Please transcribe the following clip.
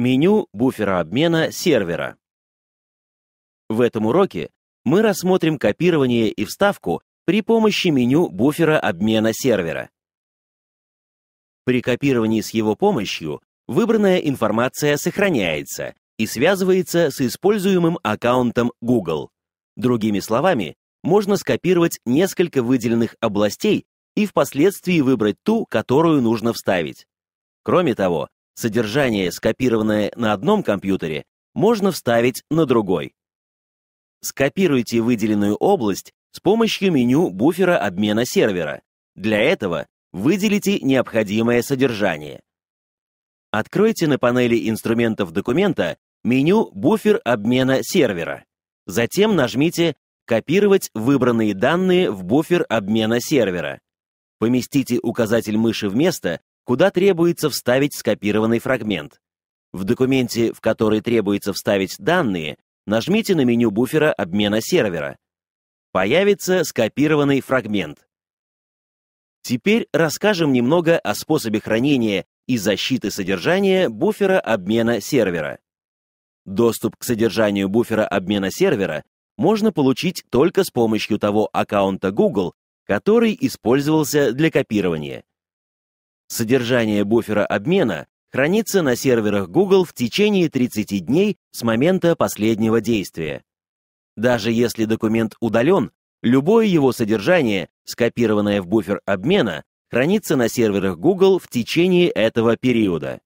меню буфера обмена сервера. В этом уроке мы рассмотрим копирование и вставку при помощи меню буфера обмена сервера. При копировании с его помощью выбранная информация сохраняется и связывается с используемым аккаунтом Google. Другими словами, можно скопировать несколько выделенных областей и впоследствии выбрать ту, которую нужно вставить. Кроме того, Содержание, скопированное на одном компьютере, можно вставить на другой. Скопируйте выделенную область с помощью меню буфера обмена сервера. Для этого выделите необходимое содержание. Откройте на панели инструментов документа меню «Буфер обмена сервера». Затем нажмите «Копировать выбранные данные в буфер обмена сервера». Поместите указатель мыши в место, куда требуется вставить скопированный фрагмент. В документе, в который требуется вставить данные, нажмите на меню буфера обмена сервера. Появится скопированный фрагмент. Теперь расскажем немного о способе хранения и защиты содержания буфера обмена сервера. Доступ к содержанию буфера обмена сервера можно получить только с помощью того аккаунта Google, который использовался для копирования. Содержание буфера обмена хранится на серверах Google в течение 30 дней с момента последнего действия. Даже если документ удален, любое его содержание, скопированное в буфер обмена, хранится на серверах Google в течение этого периода.